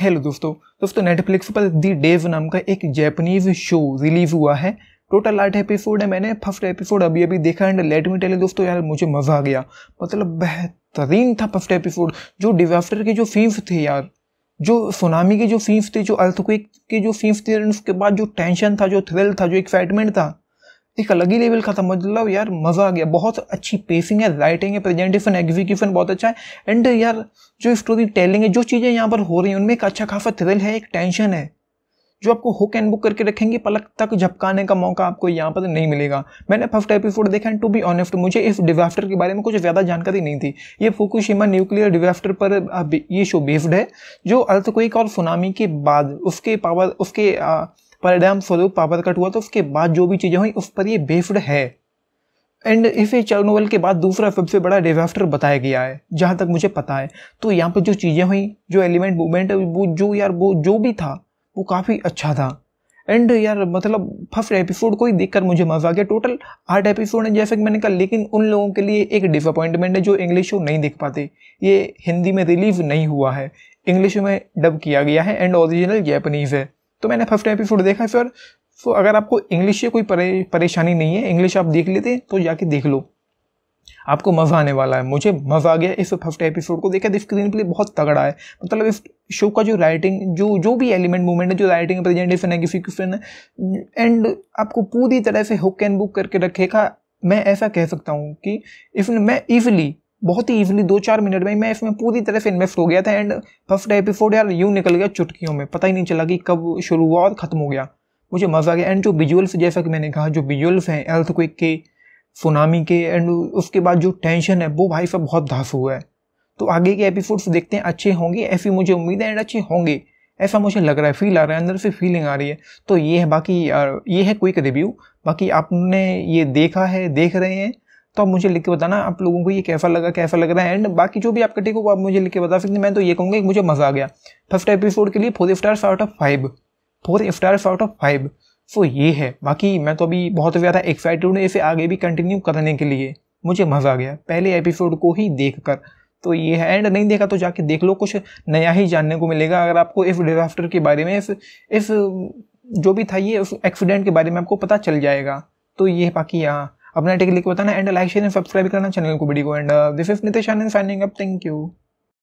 hello दोस्तों दोस्तों Netflix पर दी डेव नाम का एक जैपनीज शो रिलीज हुआ है टोटल आठ एपिसोड है मैंने फर्स्ट एपिसोड अभी अभी देखा एंड लेट मी टेल दोस्तों यार मुझे मज़ा आ गया मतलब बेहतरीन था फर्स्ट एपिसोड जो डिजास्टर के जो सीन्स थे यार जो सुनामी के जो सीन्स थे जो अर्थक्विक के जो सीन्स थे उसके बाद जो टेंशन था जो थ्रिल था जो एक्साइटमेंट था एक अलग ही लेवल का था मतलब यार मज़ा आ गया बहुत अच्छी पेसिंग है राइटिंग है प्रेजेंटेशन एग्जीक्यूशन बहुत अच्छा है एंड यार जो स्टोरी टेलिंग है जो चीज़ें यहाँ पर हो रही हैं उनमें एक अच्छा खासा थ्रिल है एक टेंशन है जो आपको हुक एंड बुक करके रखेंगे पलक तक झपकाने का मौका आपको यहाँ पर नहीं मिलेगा मैंने फर्स्ट एपिसोड देखा एंड टू बी ऑनेस्ट मुझे इस डिजास्टर के बारे में कुछ ज़्यादा जानकारी नहीं थी ये फुकुशिमा न्यूक्लियर डिजास्टर पर ये शो बेस्ड है जो अर्थ और सुनामी के बाद उसके पावर उसके आ, परिणाम स्वरूप पावर कट हुआ तो उसके बाद जो भी चीज़ें हुई उस पर ये बेस्ड है एंड इसे चर्नोवल के बाद दूसरा सबसे बड़ा डिजास्टर बताया गया है जहाँ तक मुझे पता है तो यहाँ पर जो चीज़ें हुई जो एलिमेंट मूवमेंट वो जो यार वो जो भी था वो काफ़ी अच्छा था एंड यार मतलब फर्स्ट एपिसोड को ही कर मुझे मजा आ गया टोटल आठ एपिसोड है जैसे कि मैंने कहा लेकिन उन लोगों के लिए एक डिसअपॉइंटमेंट है जो इंग्लिश शो नहीं देख पाते ये हिंदी में रिलीज़ नहीं हुआ है इंग्लिश में डब किया गया है एंड ओरिजिनल जैपनीज़ है तो मैंने फर्स्ट एपिसोड देखा फिर तो अगर आपको इंग्लिश से कोई परे, परेशानी नहीं है इंग्लिश आप देख लेते हैं तो जाके देख लो आपको मज़ा आने वाला है मुझे मज़ा आ गया इस फर्स्ट एपिसोड को देखा स्क्रीन प्ले बहुत तगड़ा है मतलब इस शो का जो राइटिंग जो जो भी एलिमेंट मूवमेंट है जो राइटिंग प्रेजेंटेशन है किसी क्वेश्चन है एंड आपको पूरी तरह से हुक एंड बुक करके रखेगा मैं ऐसा कह सकता हूँ कि इसमें मैं इजिली बहुत ही ईजिली दो चार मिनट में मैं इसमें पूरी तरह से इन्वेस्ट हो गया था एंड फर्स्ट एपिसोड यार यूँ निकल गया चुटकियों में पता ही नहीं चला कि कब शुरू हुआ और ख़त्म हो गया मुझे मज़ा आ गया एंड जो विजुअल्स जैसा कि मैंने कहा जो विजुअल्स हैं एल्थ क्विक के सुनामी के एंड उसके बाद जो टेंशन है वो भाई सब बहुत धास हुआ है तो आगे के एपिसोड्स देखते हैं अच्छे होंगे ऐसी मुझे उम्मीद है एंड अच्छे होंगे ऐसा मुझे लग रहा है फील आ रहा है अंदर से फीलिंग आ रही है तो ये है बाकी ये है क्विक रिव्यू बाकी आपने ये देखा है देख रहे हैं तो आप मुझे लिख के बताना आप लोगों को ये कैसा लगा कैसा लग रहा है एंड बाकी जो भी आपका टेक हो वो आप मुझे लिख के बता सकते हैं मैं तो ये कहूँगा कि मुझे मज़ा आ गया फर्स्ट एपिसोड के लिए four stars out of five four stars out of five so ये है बाकी मैं तो अभी बहुत ज़्यादा एक्साइटेड हूँ इसे आगे भी कंटिन्यू करने के लिए मुझे मज़ा आ गया पहले एपिसोड को ही देख कर तो ये है एंड नहीं देखा तो जाके देख लो कुछ नया ही जानने को मिलेगा अगर आपको इस डिजास्टर के बारे में इस इस जो भी था ये उस एक्सीडेंट के बारे में आपको पता चल जाएगा तो ये बाकी यहाँ अपना टेक लिख बताना and like share and subscribe करना चैनल को वीडियो को and this is Nitesh Anand signing up thank you